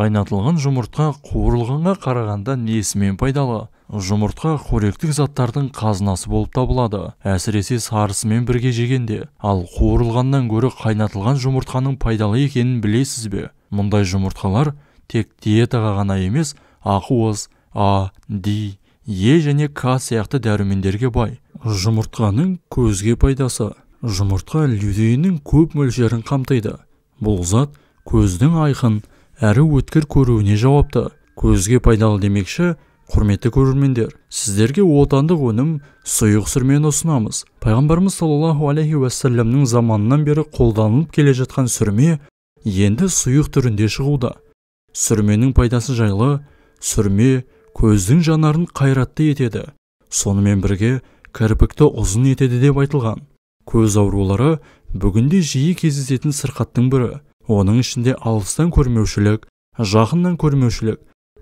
қайнатылған жұмыртқа қуырылғанға қарағанда несімен пайдалы жұмыртқа қоректік заттардың қазынасы болып табылады әсіресе сарысымен бірге жегенде ал қуырылғаннан гөрі қайнатылған жұмыртқаның пайдалы екенін білесіз бе мұндай жұмыртқалар тек диетаға ғана емес ақуыз а ди е және к сияқты дәрумендерге бай жұмыртқаның көзге пайдасы жұмыртқа лютеиннің көп мөлшерін қамтиды бұл зат көздің айқын әрі өткір көруіне жауапты көзге пайдалы демекші құрметті көрермендер сіздерге отандық өнім сұйық сүрмені ұсынамыз пайғамбарымыз саллаллаху алейхи уәссаламның заманынан бері қолданылып келе жатқан сүрме енді сұйық түрінде шығуда сүрменің пайдасы жайлы сүрме көздің жанарын қайратты етеді сонымен бірге кірпікті ұзын етеді деп айтылған көз аурулары бүгінде жиі кездесетін сырқаттың бірі оның ішінде алыстан көрмеушілік жақыннан көрмеушілік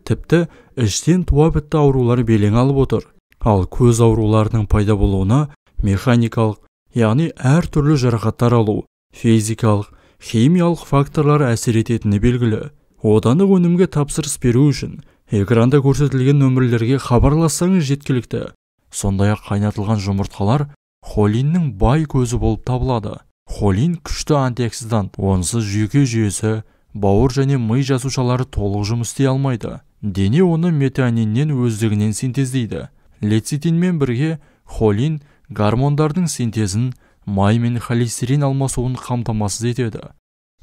тіпті іштен туа бітті аурулар белең алып отыр ал көз ауруларының пайда болуына механикалық яғни әр түрлі жарақаттар алу физикалық химиялық факторлар әсер ететіні белгілі отандық өнімге тапсырыс беру үшін экранда көрсетілген нөмірлерге хабарлассаңыз жеткілікті сондай ақ қайнатылған жұмыртқалар холиннің бай көзі болып табылады холин күшті антиоксидант онсыз жүйке жүйесі бауыр және ми жасушалары толық жұмыс істей алмайды дене оны метаниннен өздігінен синтездейді лецитинмен бірге холин гормондардың синтезін май мен холестерин алмасуын қамтамасыз етеді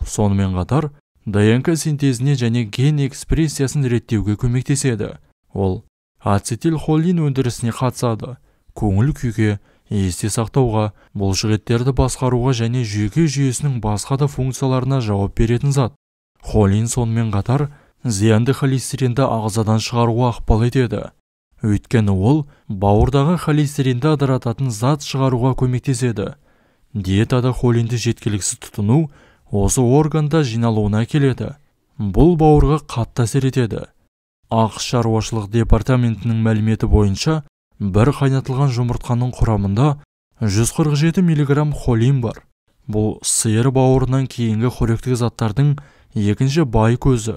сонымен қатар днк синтезіне және ген экспрессиясын реттеуге көмектеседі ол ацетилхолин өндірісіне қатысады көңіл күйге есте сақтауға бұл бұлшықеттерді басқаруға және жүйке жүйесінің басқа да функцияларына жауап беретін зат холин сонымен қатар зиянды холестеринді ағзадан шығаруға ықпал етеді өйткені ол бауырдағы холестеринді ыдырататын зат шығаруға көмектеседі диетада холинді жеткіліксіз тұтыну осы органда жиналуына келеді. бұл бауырға қатты әсер етеді ақш шаруашылық департаментінің мәліметі бойынша бір қайнатылған жұмыртқаның құрамында 147 мг холин бар бұл сиыр бауырынан кейінгі қоректік заттардың екінші бай көзі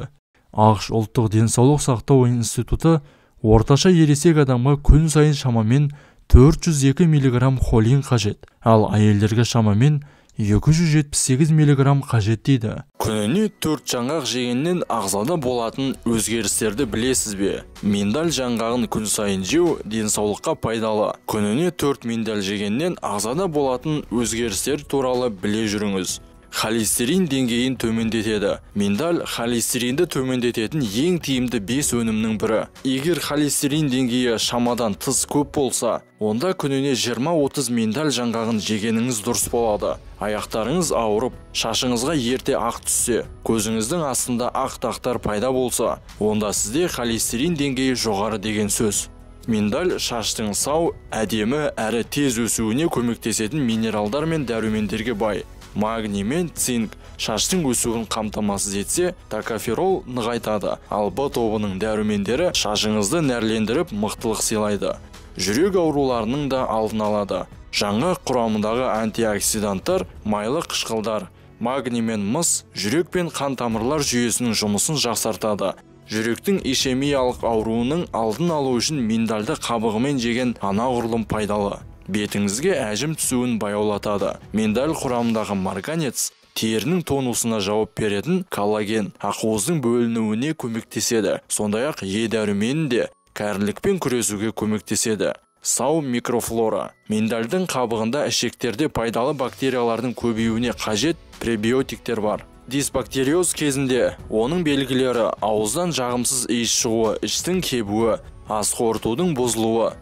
ақш ұлттық денсаулық сақтау институты орташа ересек адамға күн сайын шамамен 402 миллиграмм холин қажет ал әйелдерге шамамен 278 миллиграмм қажет дейді күніне төрт жаңғақ жегеннен ағзада болатын өзгерістерді білесіз бе миндаль жаңғағын күн сайын жеу денсаулыққа пайдалы күніне төрт миндаль жегеннен ағзада болатын өзгерістер туралы біле жүріңіз холестерин деңгейін төмендетеді миндаль холестеринді төмендететін ең тиімді бес өнімнің бірі егер холестерин деңгейі шамадан тыс көп болса онда күніне 20-30 миндаль жаңғағын жегеніңіз дұрыс болады аяқтарыңыз ауырып шашыңызға ерте ақ түссе көзіңіздің астында ақ тақтар пайда болса онда сізде холестерин деңгейі жоғары деген сөз миндаль шаштың сау әдемі әрі тез өсуіне көмектесетін минералдар мен дәрумендерге бай магний мен цинк шаштың өсуін қамтамасыз етсе токоферол нығайтады ал б тобының дәрумендері шашыңызды нәрлендіріп мықтылық сыйлайды жүрек ауруларының да алдын алады жаңа құрамындағы антиоксиданттар майлы қышқылдар магний мен мыс жүрек пен қан тамырлар жүйесінің жұмысын жақсартады жүректің ишемиялық ауруының алдын алу үшін миндальды қабығымен жеген анағұрлым пайдалы бетіңізге әжім түсуін баяулатады миндаль құрамындағы марганец терінің тонусына жауап беретін коллаген ақуыздың бөлінуіне көмектеседі сондай ақ е дәруменін де кәрілікпен күресуге көмектеседі сау микрофлора миндальдың қабығында ішектерде пайдалы бактериялардың көбеюіне қажет пребиотиктер бар дисбактериоз кезінде оның белгілері ауыздан жағымсыз иіс шығуы іштің кебуі ас қорытудың бұзылуы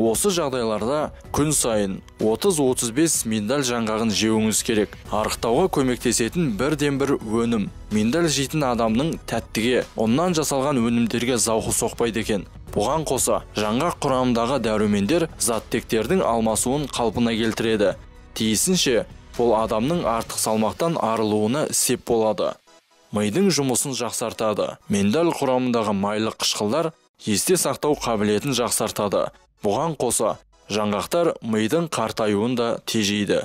осы жағдайларда күн сайын 30-35 миндаль жаңғағын жеуіңіз керек арықтауға көмектесетін бірден бір өнім миндаль жейтін адамның тәттіге оннан жасалған өнімдерге зауқы соқпайды екен бұған қоса жаңғақ құрамындағы дәрумендер заттектердің алмасуын қалпына келтіреді тиісінше бұл адамның артық салмақтан арылуына сеп болады мидың жұмысын жақсартады миндаль құрамындағы майлы қышқылдар есте сақтау қабілетін жақсартады бұған қоса жаңғақтар мидың қартаюын да тежейді